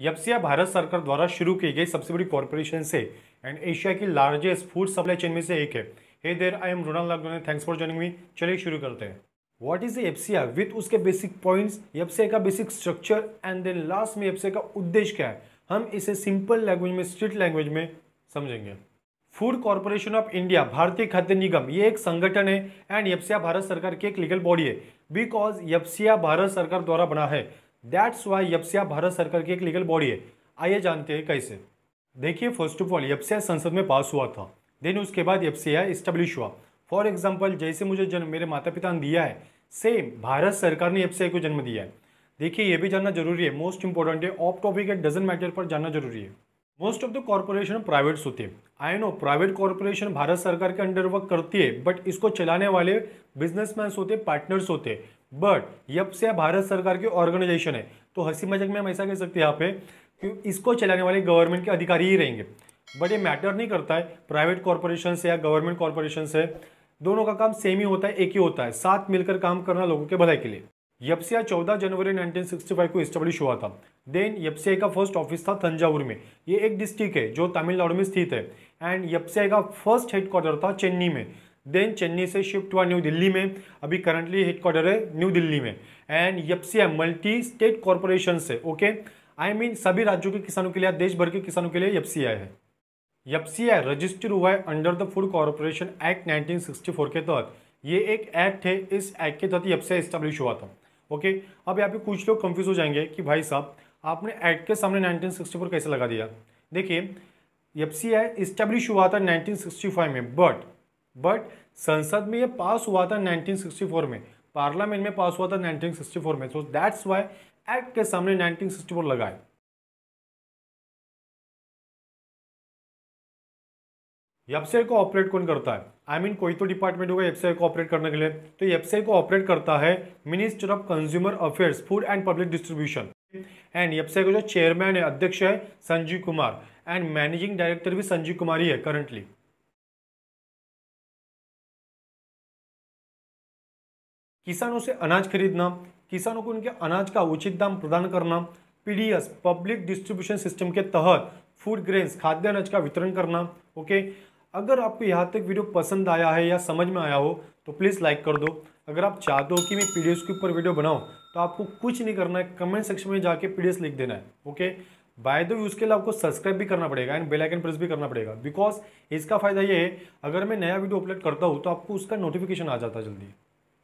यप्सिया भारत सरकार द्वारा शुरू की गई सबसे बड़ी कॉरपोरेशन से एंड एशिया की लार्जेस्ट फूड सप्लाई चेन में से एक है हे देर आई एम रोनाल लागोने थैंक्स फॉर ज्वाइनिंग मी चलिए शुरू करते हैं व्हाट इज एप्सिया विथ उसके बेसिक पॉइंट्स एप्सिया का basic structure and then last में एप्सिया का उद्देश्य क्या है हम इसे सिंपल लैंग्वेज में स्ट्रीट लैंग्वेज में समझेंगे फूड कॉरपोरेशन ऑफ इंडिया भारतीय खाद्य निगम ये एक संगठन है एंड यप्सिया भारत सरकार की एक लीगल बॉडी है बिकॉज यप्सिया भारत सरकार द्वारा बना है दैट्स वाई यप्सिया भारत सरकार की एक लीगल बॉडी है आइए जानते हैं कैसे देखिए फर्स्ट ऑफ ऑल यप्सिया संसद में पास हुआ था देन उसके बाद यप्सिया इस्टेब्लिश हुआ फॉर एग्जाम्पल जैसे मुझे जन्म मेरे माता पिता ने दिया है सेम भारत सरकार ने यप्सिया को जन्म दिया है देखिए ये भी जानना जरूरी है मोस्ट इंपॉर्टेंट है ऑफ टॉपिक है डजन मैटर पर जानना जरूरी है most of the corporation privates होते हैं आई नो प्राइवेट कॉरपोरेशन भारत सरकार के अंडर वर्क करती है बट इसको चलाने वाले बिजनेसमैन होते पार्टनर्स होते हैं बट से भारत सरकार की ऑर्गेनाइजेशन है तो हंसी मजाक में हम ऐसा कह सकते हैं यहाँ पे कि इसको चलाने वाले गवर्नमेंट के अधिकारी ही रहेंगे बट ये मैटर नहीं करता है प्राइवेट कॉरपोरेशन से या गवर्नमेंट कॉरपोरेशन से दोनों का काम सेम ही होता है एक ही होता है साथ मिलकर काम करना लोगों के भलाई के लिए यप्सिया 14 जनवरी 1965 को स्टेब्लिश हुआ था देन यप्सिया का फर्स्ट ऑफिस था थंजावुर में ये एक डिस्ट्रिक्ट है जो तमिलनाडु में स्थित है एंड यप्सिया का फर्स्ट हेडक्वार्टर था चेन्नई में देन चेन्नई से शिफ्ट हुआ न्यू दिल्ली में अभी करंटली हेडक्वार्टर है न्यू दिल्ली में and I multi state corporation से ओके आई मीन सभी राज्यों के किसानों के लिए देश भर के किसानों के लिए आई है यप्सिया रजिस्टर हुआ है under the food corporation act four के तहत ये एक एक्ट है इस एक्ट के तहत आई इस्टेब्लिश हुआ था ओके अब यहाँ पे कुछ लोग कंफ्यूज हो जाएंगे कि भाई साहब आपने एक्ट के सामने 1964 कैसे लगा दिया देखिए आई इस्टेब्लिश हुआ था 1965 में बट बट संसद में ये पास हुआ था 1964 में पार्लियामेंट में पास हुआ था 1964 में सो दैट्स वाई एक्ट के सामने 1964 लगा है को ऑपरेट कौन करता है आई I मीन mean, कोई तो डिपार्टमेंट होगा एफसीआई को ऑपरेट करने के लिए तो एफसीआई को ऑपरेट करता है minister of consumer affairs food and public distribution and FCI का जो चेयरमैन है अध्यक्ष है Sanjeev Kumar and managing director भी संजीव कुमार ही है करंटली किसानों से अनाज खरीदना किसानों को उनके अनाज का उचित दाम प्रदान करना पीडीएस पब्लिक डिस्ट्रीब्यूशन सिस्टम के तहत फूड ग्रेन्स खाद्य अनाज का वितरण करना ओके अगर आपको यहाँ तक वीडियो पसंद आया है या समझ में आया हो तो प्लीज़ लाइक कर दो अगर आप चाहते हो कि मैं पी के ऊपर वीडियो बनाऊँ तो आपको कुछ नहीं करना है कमेंट सेक्शन में जाके पी लिख देना है ओके बाय द वे उसके लिए आपको सब्सक्राइब भी करना पड़ेगा एंड बेल आइकन प्रेस भी करना पड़ेगा बिकॉज इसका फ़ायदा ये है अगर मैं नया वीडियो अपलोड करता हूँ तो आपको उसका नोटिफिकेशन आ जाता है जल्दी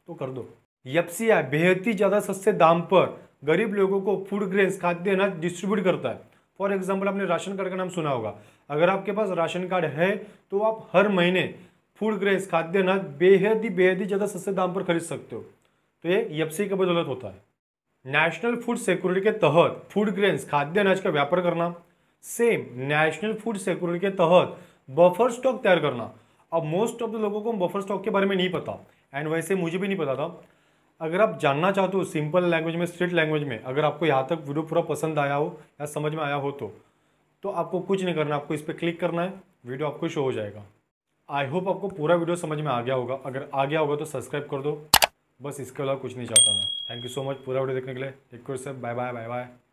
तो कर दो यप्सिया बेहद ही ज़्यादा सस्ते दाम पर गरीब लोगों को फूड ग्रेन्स खाद्य अनाज डिस्ट्रीब्यूट करता है फॉर एग्जाम्पल आपने राशन कार्ड का नाम सुना होगा अगर आपके पास राशन कार्ड है तो आप हर महीने फूड ग्रेन्स खाद्य अनाज बेहद ही बेहद ही ज़्यादा सस्ते दाम पर खरीद सकते हो तो ये यप्सी का बदौलत होता है नेशनल फूड सिक्योरिटी के तहत फूड ग्रेन्स खाद्य अनाज का व्यापार करना सेम नेशनल फूड सिक्योरिटी के तहत बफर स्टॉक तैयार करना अब मोस्ट ऑफ द लोगों को बफर स्टॉक के बारे में नहीं पता एंड वैसे मुझे भी नहीं पता था अगर आप जानना चाहते हो सिंपल लैंग्वेज में स्ट्रेट लैंग्वेज में अगर आपको यहाँ तक वीडियो पूरा पसंद आया हो या समझ में आया हो तो तो आपको कुछ नहीं करना आपको इस पर क्लिक करना है वीडियो आपको शो हो जाएगा आई होप आपको पूरा वीडियो समझ में आ गया होगा अगर आ गया होगा तो सब्सक्राइब कर दो बस इसके अलावा कुछ नहीं चाहता मैं थैंक यू सो मच पूरा वीडियो देखने के लिए take care sir bye bye bye bye